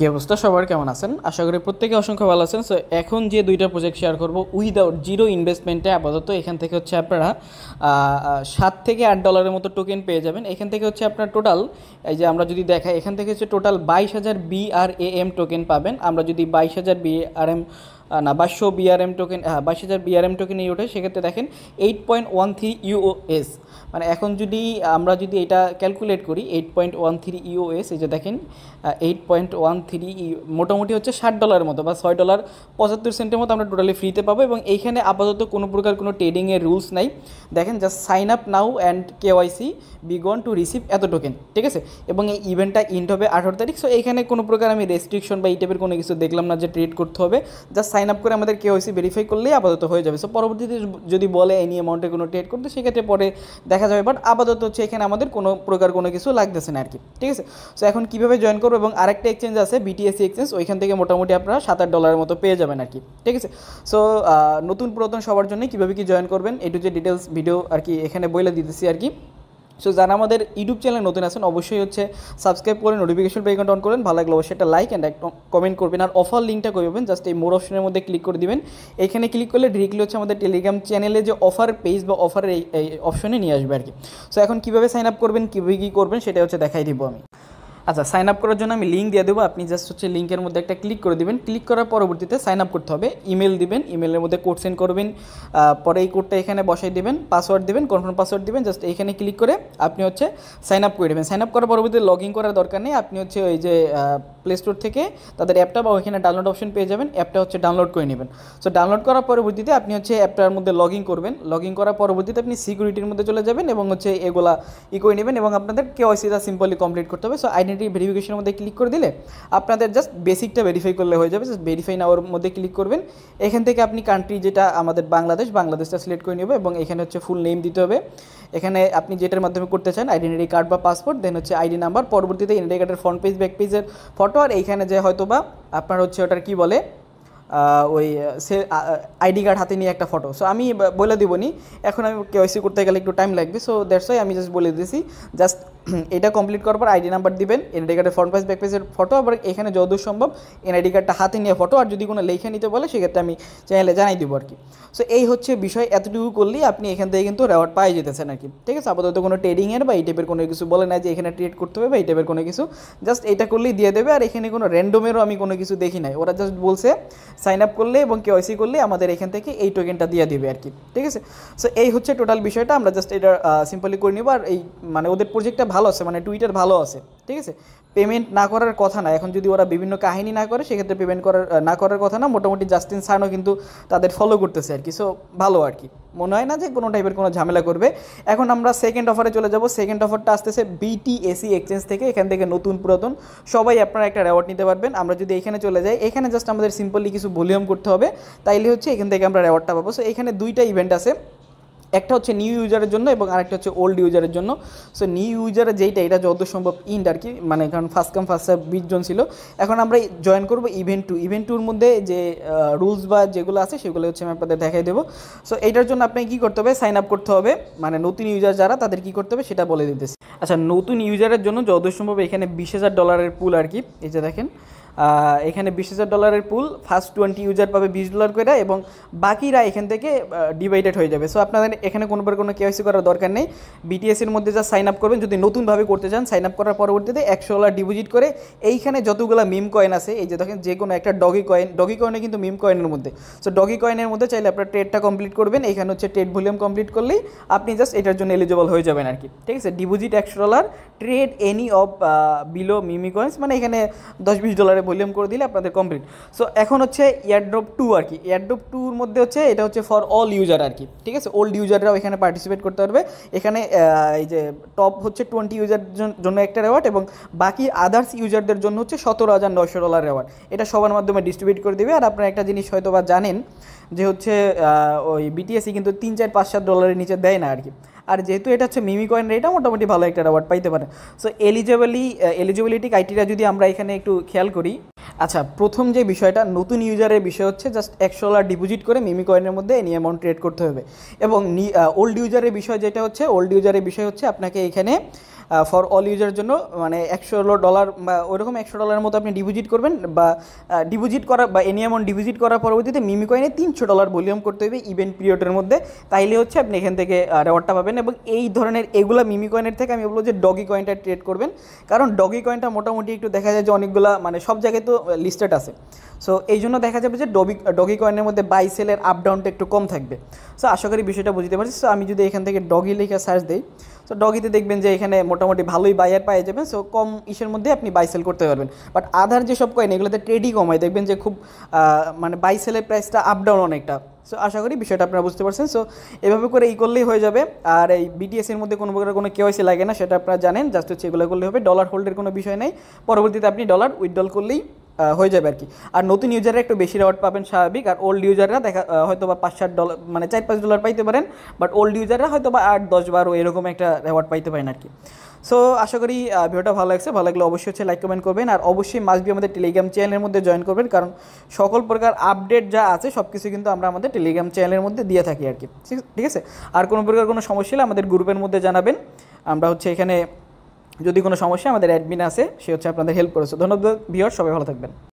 কি অবস্থা সবার কেমন আছেন আশা করি প্রত্যেকে অসংখ্য ভালো আছেন সো এখন যে দুইটা প্রজেক্ট শেয়ার করব উইদাউট জিরো ইনভেস্টমেন্টে আপাতত এখান থেকে হচ্ছে আপনারা সাত থেকে আট ডলারের মতো টোকেন পেয়ে যাবেন এখান থেকে হচ্ছে আপনার টোটাল এই যে আমরা যদি দেখাই এখান থেকে হচ্ছে টোটাল বাইশ হাজার বিআরএএম টোকেন পাবেন আমরা যদি বাইশ হাজার বিআরএম না বাইশশো বিআরএম টোকেন হ্যাঁ বাইশ হাজার বিআরএম টোকেন এই ওঠে সেক্ষেত্রে দেখেন এইট পয়েন্ট ওয়ান থ্রি ইউওএস মানে এখন যদি আমরা যদি এটা ক্যালকুলেট করি এইট পয়েন্ট ওয়ান থ্রি ইউওএস এই যে দেখেন এইট পয়েন্ট ওয়ান থ্রি মোটামুটি হচ্ছে ষাট ডলারের মতো বা ছয় ডলার পঁচাত্তর সেন্টের মতো আমরা টোটালি ফ্রিতে পাবো এবং এইখানে আপাতত কোনো প্রকার কোনো ট্রেডিংয়ের রুলস নাই দেখেন just sign up now and KYC begin to receive এত টোকেন ঠিক আছে এবং এই ইভেন্টটা ইন্ড হবে আঠারো তারিখ সো এইখানে কোনো প্রকার আমি রেস্ট্রিকশন বা এই টাইপের কোনো কিছু দেখলাম না যে ট্রেড করতে হবে জাস্ট সাইন আপ করে আমাদের কেওয়াইসি ভেরিফাই করলেই আপাতত হয়ে যাবে সো পরবর্তীতে যদি বলে এই অ্যামাউন্টের কোনো ট্রেড করতে সেক্ষেত্রে পরে দেখা যাবে বাট আপাতত হচ্ছে এখানে আমাদের কোনো প্রকার কোনো কিছু লাগতেছে না আর কি ঠিক আছে সো এখন কীভাবে জয়েন করবো এবং আরেকটা এক্সচেঞ্জ আছে বিটিএসি এক্সচেঞ্জ ওইখান থেকে মোটামুটি আপনারা সাত আট ডলারের মতো পেয়ে যাবেন আর কি ঠিক আছে সো নতুন পুরাতন সবার জন্য কীভাবে কি জয়েন করবেন এটু যে ডিটেলস ভিডিও আর কি এখানে বইলে দিতেছি আর কি সো যারা আমাদের ইউটিউব চ্যানেল নতুন আছেন অবশ্যই হচ্ছে সাবস্ক্রাইব করে নোটিফিকেশন বেকন অন করেন ভালো লাগলে অবশ্যই একটা লাইক অ্যান্ড একটা কমেন্ট করবেন আর অফার লিঙ্কটা করে দেবেন জাস্ট এই মোর অপশনের মধ্যে ক্লিক করে দিবেন এখানে ক্লিক করলে ডিরেক্টলি হচ্ছে আমাদের টেলিগ্রাম চ্যানেলে যে অফার পেজ বা অফারের এই অপশনে নিয়ে আসবে আর কি সো এখন কীভাবে সাইন আপ করবেন কীভাবে কী করবেন সেটা হচ্ছে দেখাই দিব আমি আচ্ছা সাইন আপ করার জন্য আমি লিঙ্ক দিয়ে দেবো আপনি জাস্ট হচ্ছে লিঙ্কের মধ্যে একটা ক্লিক করে দেবেন ক্লিক করার পরবর্তীতে সাইন আপ করতে হবে ইমেল দিবেন ইমেলের মধ্যে কোড সেন্ড করবেন পরে এই কোডটা এখানে বসাই দেবেন পাসওয়ার্ড দেবেন কনফার্ম পাসওয়ার্ড দেবেন জাস্ট এখানে ক্লিক করে আপনি হচ্ছে সাইন আপ করে দেবেন সাইন আপ করার পরবর্তীতে লগ ইন করার দরকার নেই আপনি হচ্ছে ওই যে প্লে স্টোর থেকে তাদের অ্যাপটা বা ওইখানে ডাউনলোড অপশন পেয়ে যাবেন অ্যাপটা হচ্ছে ডাউনলোড করে নেবেন সো ডাউনলোড করার পরবর্তীতে আপনি হচ্ছে অ্যাপটার মধ্যে লগ ইন করবেন লগ ইন করার পরবর্তীতে আপনি সিকিউরিটির মধ্যে চলে যাবেন এবং হচ্ছে এগুলা ই করে নেবেন এবং আপনাদের কেওয়াইসিটা সিম্পলি কমপ্লিট করতে হবে সো আইডি আইডেন্টি ভেরিফিকেশনের মধ্যে ক্লিক করে দিলে আপনাদের জাস্ট বেসিকটা ভেরিফাই করলে হয়ে যাবে জাস্ট ভেরিফাই নাওয়ার মধ্যে ক্লিক করবেন এখান থেকে আপনি কান্ট্রি যেটা আমাদের বাংলাদেশ বাংলাদেশটা সিলেক্ট করে নেবে এবং এখানে হচ্ছে ফুল নেম দিতে হবে এখানে আপনি যেটার মাধ্যমে করতে চান আইডেন্টি কার্ড বা পাসপোর্ট দেন হচ্ছে আইডি নাম্বার পরবর্তীতে আইডেন্টি কার্ডের ফ্রন্ট পেজ ব্যাক পেজের ফটো আর এইখানে যে হয়তো বা আপনার হচ্ছে ওটার কি বলে ওই সে আইডি কার্ড হাতে নিয়ে একটা ফটো সো আমি বলে দিব নি এখন আমি কেওয়াইসি করতে গেলে একটু টাইম লাগবে সো দ্যাটস ওয়াই আমি জাস্ট বলে দিয়েছি জাস্ট এটা কমপ্লিট করার পর আইডি নাম্বার দিবেন এনআইডি কার্ডের ফ্রন্ট পেজ ব্যাক পেজের ফটো আবার এখানে যতদূর সম্ভব এনআইডি কার্ডটা হাতে নিয়ে ফটো আর যদি কোনো লেখে নিতে বলে সেক্ষেত্রে আমি চ্যানেলে জানাই দিব আর কি সো এই হচ্ছে বিষয় এতটুকু করলেই আপনি এখান থেকে কিন্তু রেওয়ার্ড পাই যেতেছেন আর কি ঠিক আছে আপাতত কোনো ট্রেডিংয়ের বা এই টাইপের কোনো কিছু বলে না যে এখানে ট্রেড করতে হবে বা এই টাইপের কোনো কিছু জাস্ট এটা করলেই দিয়ে দেবে আর এখানে কোনো র্যান্ডমেরও আমি কোনো কিছু দেখি নাই ওরা জাস্ট বলছে সাইন আপ করলে এবং কে ওয়াইসি করলে আমাদের এখান থেকে এই টোকেনটা দিয়ে দিবে আর কি ঠিক আছে সো এই হচ্ছে টোটাল বিষয়টা আমরা জাস্ট এটা সিম্পলি করে নিব আর এই মানে ওদের প্রজেক্টটা ভালো আছে মানে টুইটার ভালো আছে ঠিক আছে পেমেন্ট না করার কথা না এখন যদি ওরা বিভিন্ন কাহিনী না করে সেক্ষেত্রে পেমেন্ট করার না করার কথা না মোটামুটি জাস্টিন সানও কিন্তু তাদের ফলো করতেছে আর কি সো ভালো আর কি মনে হয় না যে কোনো টাইপের কোনো ঝামেলা করবে এখন আমরা সেকেন্ড অফারে চলে যাব সেকেন্ড অফারটা আসতেছে বিটিএসি এক্সচেঞ্জ থেকে এখান থেকে নতুন পুরাতন সবাই আপনারা একটা অ্যাওয়ার্ড নিতে পারবেন আমরা যদি এখানে চলে যাই এখানে জাস্ট আমাদের সিম্পলি কিছু ভলিউম করতে হবে তাইলে হচ্ছে এখান থেকে আমরা অ্যাওয়ার্ডটা পাবো সো এখানে দুইটা ইভেন্ট আছে একটা হচ্ছে নিউ ইউজারের জন্য এবং আরেকটা হচ্ছে ওল্ড ইউজারের জন্য সো নিউ ইউজারে যেইটা এটা যত সম্ভব ইন্ড আর কি মানে কারণ ফার্স্ট কাম ফার্স্ট সার্ভ বিশজন ছিল এখন আমরা জয়েন করবো ইভেন্ট টু ইভেন্ট টুর মধ্যে যে রুলস বা যেগুলো আছে সেগুলো হচ্ছে আমি আপনাদের দেখাই দেবো সো এটার জন্য আপনাকে কী করতে হবে সাইন আপ করতে হবে মানে নতুন ইউজার যারা তাদের কী করতে হবে সেটা বলে দিতেছি আচ্ছা নতুন ইউজারের জন্য যত সম্ভব এখানে বিশ হাজার ডলারের পুল আর কি এই যে দেখেন এখানে বিশ হাজার ডলারের পুল ফার্স্ট টোয়েন্টি ইউজার পাবে বিশ ডলার করে এবং বাকিরা এখান থেকে ডিভাইডেড হয়ে যাবে সো আপনাদের এখানে কোনোবার কোনো কেওয়াইসি করার দরকার নেই বিটিএসের মধ্যে যা সাইন আপ করবেন যদি নতুনভাবে করতে চান সাইন আপ করার পরবর্তীতে একশো ডলার ডিপোজিট করে এইখানে যতগুলো মিম কয়েন আছে এই যে দেখেন যে কোনো একটা ডগি কয়েন ডগি কয়েনে কিন্তু মিম কয়েনের মধ্যে সো ডগি কয়েনের মধ্যে চাইলে আপনার ট্রেডটা কমপ্লিট করবেন এখানে হচ্ছে ট্রেড ভলিউম কমপ্লিট করলেই আপনি জাস্ট এটার জন্য এলিজিবল হয়ে যাবেন আর কি ঠিক আছে ডিপোজিট একশো dollar trade any of below meme coins মানে এখানে দশ বিশ ডলারে ভলিউম করে দিলে আপনাদের কমপ্লিট সো এখন হচ্ছে এয়ারড্রপ টু আর কি এয়ারড্রপ টুর মধ্যে হচ্ছে এটা হচ্ছে ফর অল ইউজার আর কি ঠিক আছে ওল্ড ইউজাররাও এখানে পার্টিসিপেট করতে পারবে এখানে এই যে টপ হচ্ছে টোয়েন্টি ইউজার জন্য একটা রেওয়ার্ড এবং বাকি আদার্স ইউজারদের জন্য হচ্ছে সতেরো হাজার নশো ডলার রেওয়ার্ড এটা সবার মাধ্যমে ডিস্ট্রিবিউট করে দেবে আর আপনারা একটা জিনিস হয়তো বা জানেন যে হচ্ছে ওই বিটিএসি কিন্তু তিন চার পাঁচ সাত ডলারের নিচে দেয় না আর কি আর যেহেতু এটা হচ্ছে মিমি কয়েন এটা মোটামুটি ভালো একটা অ্যাওয়ার্ড পাইতে পারে সো এলিজেবলি এলিজিবিলিটি ক্রাইটেরিয়া যদি আমরা এখানে একটু খেয়াল করি আচ্ছা প্রথম যে বিষয়টা নতুন ইউজারের বিষয় হচ্ছে জাস্ট একশো ডলার ডিপোজিট করে মিমি কয়েনের মধ্যে এনি অ্যামাউন্ট ট্রেড করতে হবে এবং ওল্ড ইউজারের বিষয় যেটা হচ্ছে ওল্ড ইউজারের বিষয় হচ্ছে আপনাকে এখানে ফর অল ইউজার জন্য মানে একশো ডলার বা ওইরকম একশো ডলারের মতো আপনি ডিপোজিট করবেন বা ডিপোজিট করা বা এনি অ্যামাউন্ট ডিপোজিট করার পরবর্তীতে মিমি কয়েনে তিনশো ডলার ভলিউম করতে হবে ইভেন্ট পিরিয়ডের মধ্যে তাইলে হচ্ছে আপনি এখান থেকে রেওয়ার্ডটা পাবেন এবং এই ধরনের এগুলো মিমি কয়েনের থেকে আমি বলবো যে ডগি কয়েনটা ট্রেড করবেন কারণ ডগি কয়েনটা মোটামুটি একটু দেখা যায় যে অনেকগুলো মানে সব জায়গায় তো লিস্টেড আছে সো এই জন্য দেখা যাবে যে ডবি ডগি কয়েনের মধ্যে বাই সেলের আপ ডাউনটা একটু কম থাকবে সো আশা করি বিষয়টা বুঝতে পারছি সো আমি যদি এখান থেকে ডগি লেখা সার্চ দিই সো ডগিতে দেখবেন যে এখানে মোটামুটি ভালোই বাইয়ার পাওয়া যাবেন সো কম ইসের মধ্যে আপনি বাই সেল করতে পারবেন বাট আধার যেসব কয়েন এগুলোতে ট্রেডই কমায় দেখবেন যে খুব মানে বাই সেলের প্রাইসটা আপ ডাউন অনেকটা সো আশা করি বিষয়টা আপনারা বুঝতে পারছেন সো এভাবে করে ই করলেই হয়ে যাবে আর এই বিটিএসের মধ্যে কোনো প্রকার কোনো কেওয়াইসি লাগে না সেটা আপনারা জানেন জাস্ট হচ্ছে এগুলো করলে হবে ডলার হোল্ডের কোনো বিষয় নেই পরবর্তীতে আপনি ডলার উইথড্রল করলেই হয়ে যাবে আর কি আর নতুন ইউজাররা একটু বেশি রেওয়ার্ড পাবেন স্বাভাবিক আর ওল্ড ইউজাররা দেখা হয়তো বা পাঁচ সাত ডলার মানে চার পাঁচ ডলার পাইতে পারেন বাট ওল্ড ইউজাররা হয়তো বা আট দশ বারো এরকম একটা রেওয়ার্ড পাইতে পারেন আর কি সো আশা করি ভিডিওটা ভালো লাগছে ভালো লাগলে অবশ্যই হচ্ছে লাইক কমেন্ট করবেন আর অবশ্যই মাস্ট বি আমাদের টেলিগ্রাম চ্যানেলের মধ্যে জয়েন করবেন কারণ সকল প্রকার আপডেট যা আছে সব কিছু কিন্তু আমরা আমাদের টেলিগ্রাম চ্যানেলের মধ্যে দিয়ে থাকি আর কি ঠিক আছে আর কোনো প্রকার কোনো সমস্যা হলে আমাদের গ্রুপের মধ্যে জানাবেন আমরা হচ্ছে এখানে যদি কোনো সমস্যা আমাদের অ্যাডমিন আছে সে হচ্ছে আপনাদের হেল্প করেছে ধন্যবাদ ভিওর সবাই ভালো থাকবেন